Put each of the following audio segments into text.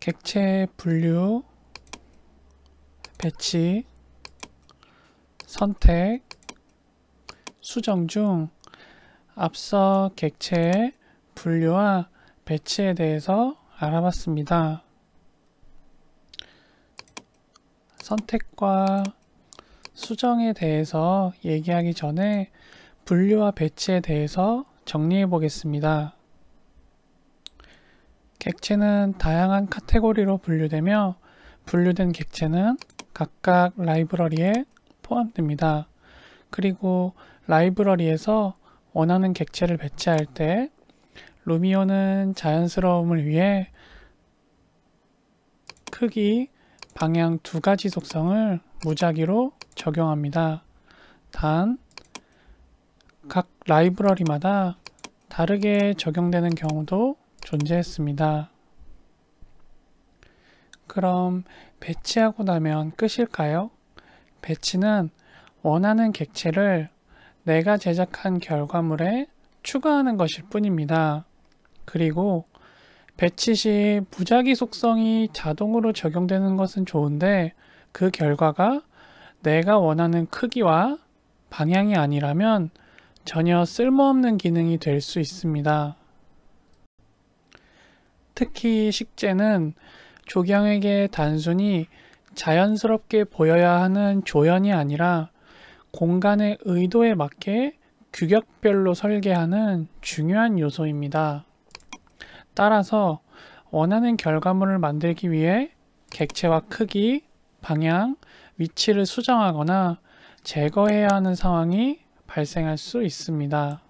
객체 분류 배치 선택 수정 중 앞서 객체 분류와 배치에 대해서 알아봤습니다. 선택과 수정에 대해서 얘기하기 전에 분류와 배치에 대해서 정리해 보겠습니다. 객체는 다양한 카테고리로 분류되며 분류된 객체는 각각 라이브러리에 포함됩니다. 그리고 라이브러리에서 원하는 객체를 배치할 때 루미오는 자연스러움을 위해 크기, 방향 두 가지 속성을 무작위로 적용합니다. 단, 각 라이브러리마다 다르게 적용되는 경우도 존재했습니다. 그럼 배치하고 나면 끝일까요? 배치는 원하는 객체를 내가 제작한 결과물에 추가하는 것일 뿐입니다. 그리고 배치 시부작위 속성이 자동으로 적용되는 것은 좋은데 그 결과가 내가 원하는 크기와 방향이 아니라면 전혀 쓸모없는 기능이 될 수 있습니다. 특히 식재는 조경에게 단순히 자연스럽게 보여야 하는 조연이 아니라 공간의 의도에 맞게 규격별로 설계하는 중요한 요소입니다. 따라서 원하는 결과물을 만들기 위해 객체와 크기, 방향, 위치를 수정하거나 제거해야 하는 상황이 발생할 수 있습니다.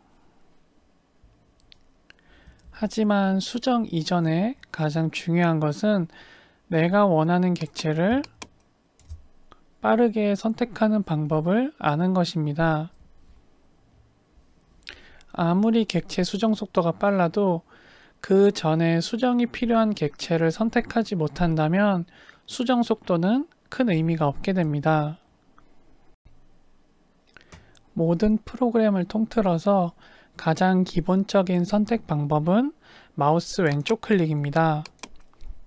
하지만 수정 이전에 가장 중요한 것은 내가 원하는 객체를 빠르게 선택하는 방법을 아는 것입니다. 아무리 객체 수정 속도가 빨라도 그 전에 수정이 필요한 객체를 선택하지 못한다면 수정 속도는 큰 의미가 없게 됩니다. 모든 프로그램을 통틀어서 가장 기본적인 선택 방법은 마우스 왼쪽 클릭입니다.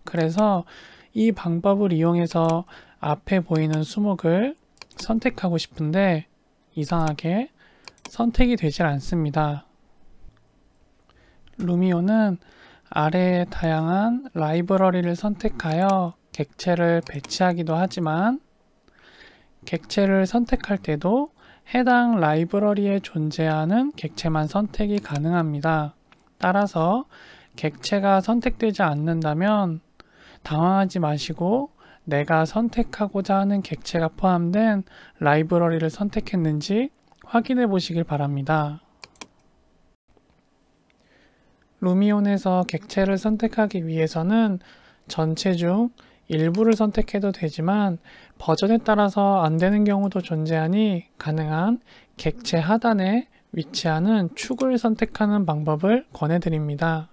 그래서 이 방법을 이용해서 앞에 보이는 수목을 선택하고 싶은데 이상하게 선택이 되질 않습니다. 루미오는 아래의 다양한 라이브러리를 선택하여 객체를 배치하기도 하지만 객체를 선택할 때도 해당 라이브러리에 존재하는 객체만 선택이 가능합니다. 따라서 객체가 선택되지 않는다면 당황하지 마시고 내가 선택하고자 하는 객체가 포함된 라이브러리를 선택했는지 확인해 보시길 바랍니다. 루미온에서 객체를 선택하기 위해서는 전체 중 일부를 선택해도 되지만 버전에 따라서 안 되는 경우도 존재하니 가능한 객체 하단에 위치하는 축을 선택하는 방법을 권해드립니다.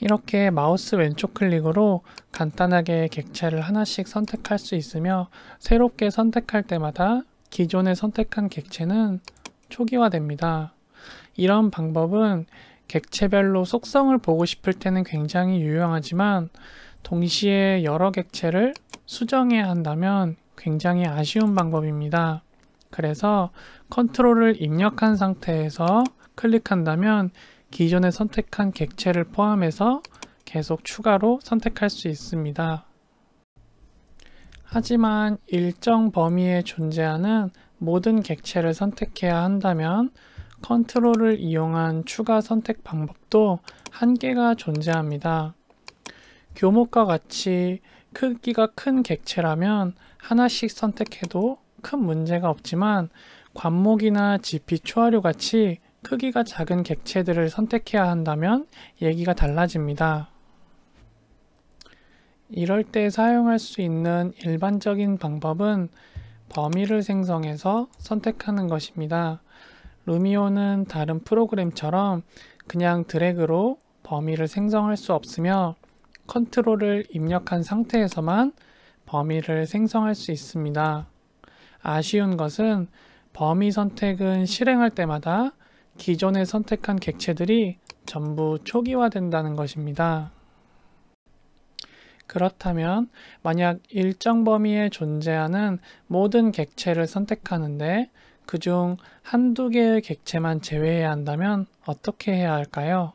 이렇게 마우스 왼쪽 클릭으로 간단하게 객체를 하나씩 선택할 수 있으며 새롭게 선택할 때마다 기존에 선택한 객체는 초기화됩니다. 이런 방법은 객체별로 속성을 보고 싶을 때는 굉장히 유용하지만 동시에 여러 객체를 수정해야 한다면 굉장히 아쉬운 방법입니다. 그래서 컨트롤을 입력한 상태에서 클릭한다면 기존에 선택한 객체를 포함해서 계속 추가로 선택할 수 있습니다. 하지만 일정 범위에 존재하는 모든 객체를 선택해야 한다면 컨트롤을 이용한 추가 선택 방법도 한계가 존재합니다. 교목과 같이 크기가 큰 객체라면 하나씩 선택해도 큰 문제가 없지만 관목이나 지피 초하류 같이 크기가 작은 객체들을 선택해야 한다면 얘기가 달라집니다. 이럴 때 사용할 수 있는 일반적인 방법은 범위를 생성해서 선택하는 것입니다. 루미오는 다른 프로그램처럼 그냥 드래그로 범위를 생성할 수 없으며 컨트롤을 입력한 상태에서만 범위를 생성할 수 있습니다. 아쉬운 것은 범위 선택은 실행할 때마다 기존에 선택한 객체들이 전부 초기화된다는 것입니다. 그렇다면 만약 일정 범위에 존재하는 모든 객체를 선택하는데 그중 한두 개의 객체만 제외해야 한다면 어떻게 해야 할까요?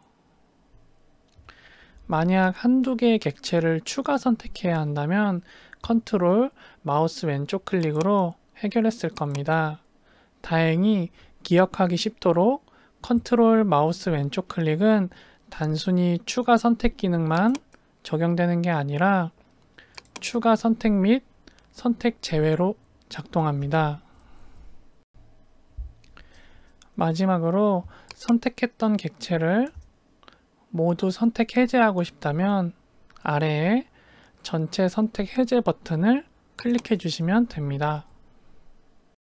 만약 한두 개의 객체를 추가 선택해야 한다면 컨트롤 마우스 왼쪽 클릭으로 해결했을 겁니다. 다행히 기억하기 쉽도록 컨트롤 마우스 왼쪽 클릭은 단순히 추가 선택 기능만 적용되는 게 아니라 추가 선택 및 선택 제외로 작동합니다. 마지막으로 선택했던 객체를 모두 선택 해제하고 싶다면 아래에 전체 선택 해제 버튼을 클릭해 주시면 됩니다.